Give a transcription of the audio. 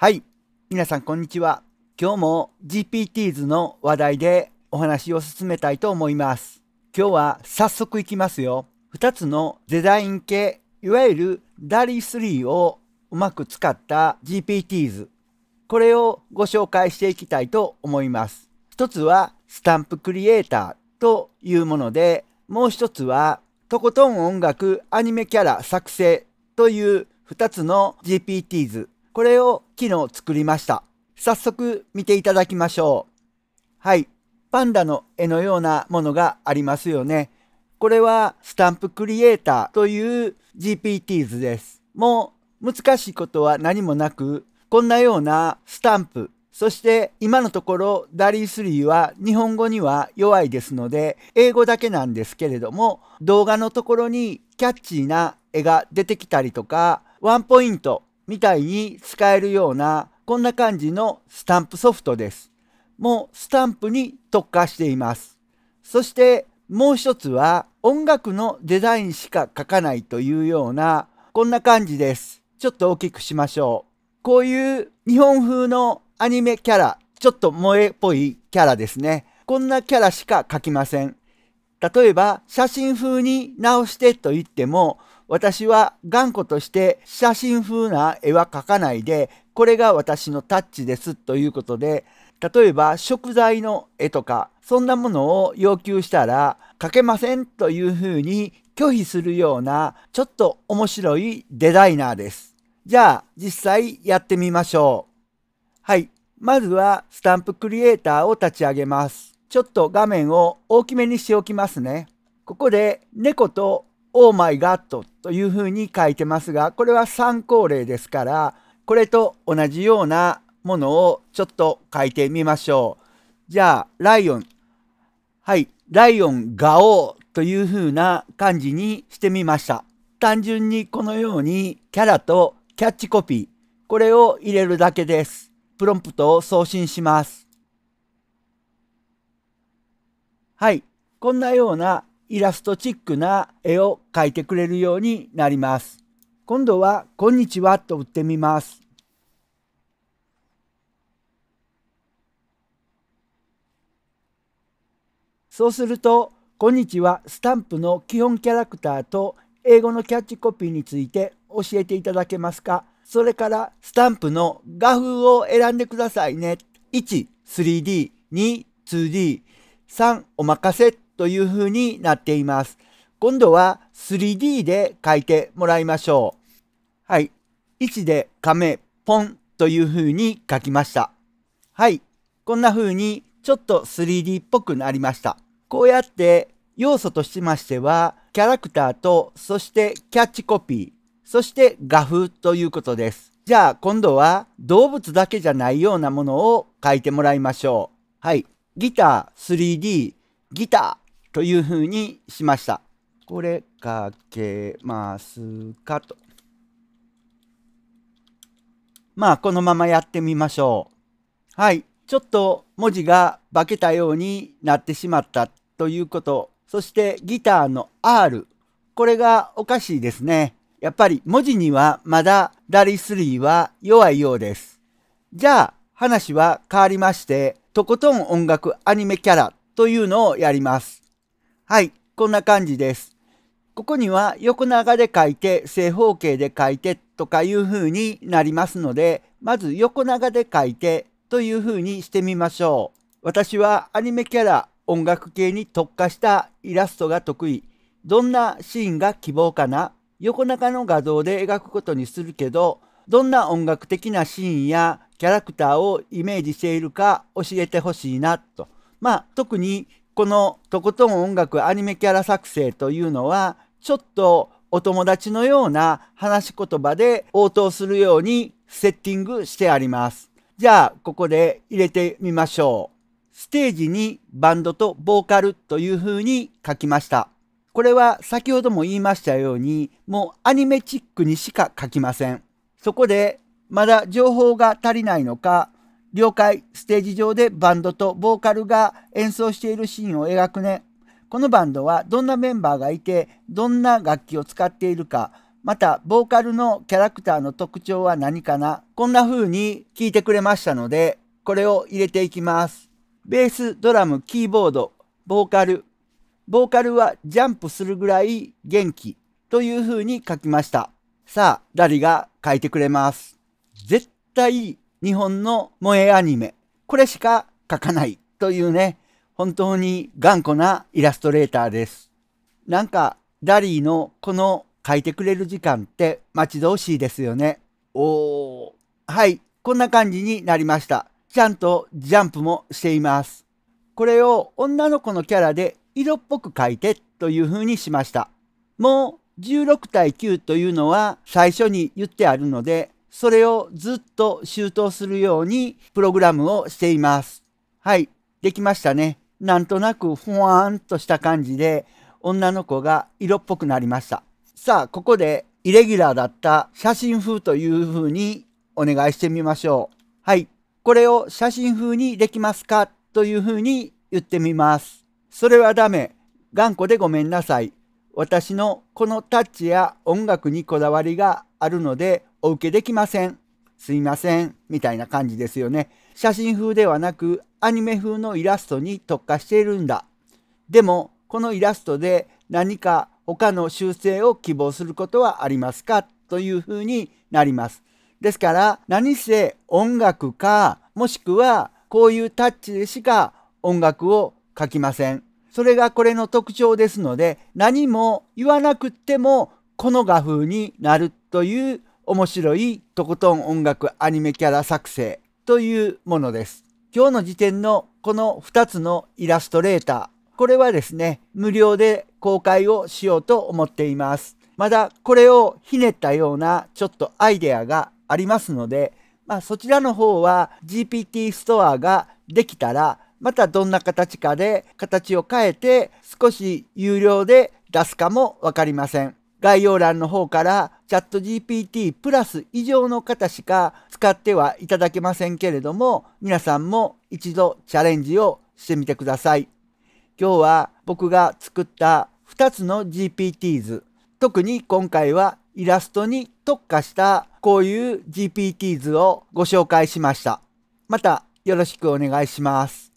はい。皆さん、こんにちは。今日も GPTs の話題でお話を進めたいと思います。今日は早速いきますよ。2つのデザイン系、いわゆる DALI3 をうまく使った GPTs。これをご紹介していきたいと思います。1つはスタンプクリエイターというもので、もう1つはとことん音楽アニメキャラ作成という2つの GPTs。これを昨日作りました。早速見ていただきましょう。はい。パンダの絵のようなものがありますよね。これはスタンプクリエイターという g p t 図です。もう難しいことは何もなく、こんなようなスタンプ、そして今のところダリー3は日本語には弱いですので、英語だけなんですけれども、動画のところにキャッチーな絵が出てきたりとか、ワンポイントみたいに使えるようなこんな感じのスタンプソフトです。もうスタンプに特化しています。そしてもう一つは音楽のデザインしか書かないというようなこんな感じです。ちょっと大きくしましょう。こういう日本風のアニメキャラ、ちょっと萌えっぽいキャラですね。こんなキャラしか書きません。例えば写真風に直してと言っても私は頑固として写真風な絵は描かないで、これが私のタッチですということで、例えば食材の絵とか、そんなものを要求したら描けませんというふうに拒否するようなちょっと面白いデザイナーです。じゃあ実際やってみましょう。はい。まずはスタンプクリエイターを立ち上げます。ちょっと画面を大きめにしておきますね。ここで猫と Oh my God というふうに書いてますが、これは参考例ですから、これと同じようなものをちょっと書いてみましょう。じゃあ、ライオン。はい、ライオンガオというふうな感じにしてみました。単純にこのようにキャラとキャッチコピー、これを入れるだけです。プロンプトを送信します。はい、こんなようなイラストチックな絵を描いてくれるようになります。今度は、こんにちはと打ってみます。そうすると、こんにちはスタンプの基本キャラクターと英語のキャッチコピーについて教えていただけますかそれからスタンプの画風を選んでくださいね。1、3D、2、2D、3、お任せという風になっています。今度は 3D で書いてもらいましょう。はい。1で亀ポンという風に書きました。はい。こんな風にちょっと 3D っぽくなりました。こうやって要素としましては、キャラクターと、そしてキャッチコピー、そして画風ということです。じゃあ今度は動物だけじゃないようなものを書いてもらいましょう。はい。ギター 3D、ギター。というふうにしました。これかけますかと。まあ、このままやってみましょう。はい。ちょっと文字が化けたようになってしまったということ。そしてギターの R。これがおかしいですね。やっぱり文字にはまだダリ3は弱いようです。じゃあ話は変わりまして、とことん音楽アニメキャラというのをやります。はい、こんな感じです。ここには横長で書いて正方形で書いてとかいう風になりますので、まず横長で書いてという風にしてみましょう。私はアニメキャラ、音楽系に特化したイラストが得意。どんなシーンが希望かな横長の画像で描くことにするけど、どんな音楽的なシーンやキャラクターをイメージしているか教えてほしいなと。まあ特にこのとことん音楽アニメキャラ作成というのはちょっとお友達のような話し言葉で応答するようにセッティングしてあります。じゃあここで入れてみましょう。ステージにバンドとボーカルという風に書きました。これは先ほども言いましたようにもうアニメチックにしか書きません。そこでまだ情報が足りないのか了解、ステージ上でバンドとボーカルが演奏しているシーンを描くね。このバンドはどんなメンバーがいて、どんな楽器を使っているか、またボーカルのキャラクターの特徴は何かな、こんな風に聞いてくれましたので、これを入れていきます。ベース、ドラム、キーボード、ボーカル。ボーカルはジャンプするぐらい元気という風に書きました。さあ、誰が書いてくれます。絶対日本の萌えアニメ、これしか描かないというね、本当に頑固なイラストレーターです。なんか、ダリーのこの書いてくれる時間って待ち遠しいですよね。おー。はい、こんな感じになりました。ちゃんとジャンプもしています。これを女の子のキャラで色っぽく描いてという風にしました。もう16対9というのは最初に言ってあるので、それをずっと周到するようにプログラムをしています。はい、できましたね。なんとなくふわーんとした感じで女の子が色っぽくなりました。さあ、ここでイレギュラーだった写真風という風にお願いしてみましょう。はい。これを写真風にできますかという風に言ってみます。それはダメ。頑固でごめんなさい。私のこのタッチや音楽にこだわりがあるのでお受けできません。すいません。みたいな感じですよね。写真風ではなくアニメ風のイラストに特化しているんだ。でも、このイラストで何か他の修正を希望することはありますかというふうになります。ですから、何せ音楽か、もしくはこういうタッチでしか音楽を書きません。それがこれの特徴ですので、何も言わなくってもこの画風になるという面白いとことん音楽アニメキャラ作成というものです。今日の時点のこの2つのイラストレーター、これはですね、無料で公開をしようと思っています。まだこれをひねったようなちょっとアイデアがありますので、まあ、そちらの方は GPT ストアができたら、またどんな形かで形を変えて少し有料で出すかもわかりません。概要欄の方からチャット GPT プラス以上の方しか使ってはいただけませんけれども、皆さんも一度チャレンジをしてみてください。今日は僕が作った2つの GPTs、特に今回はイラストに特化したこういう GPTs をご紹介しました。またよろしくお願いします。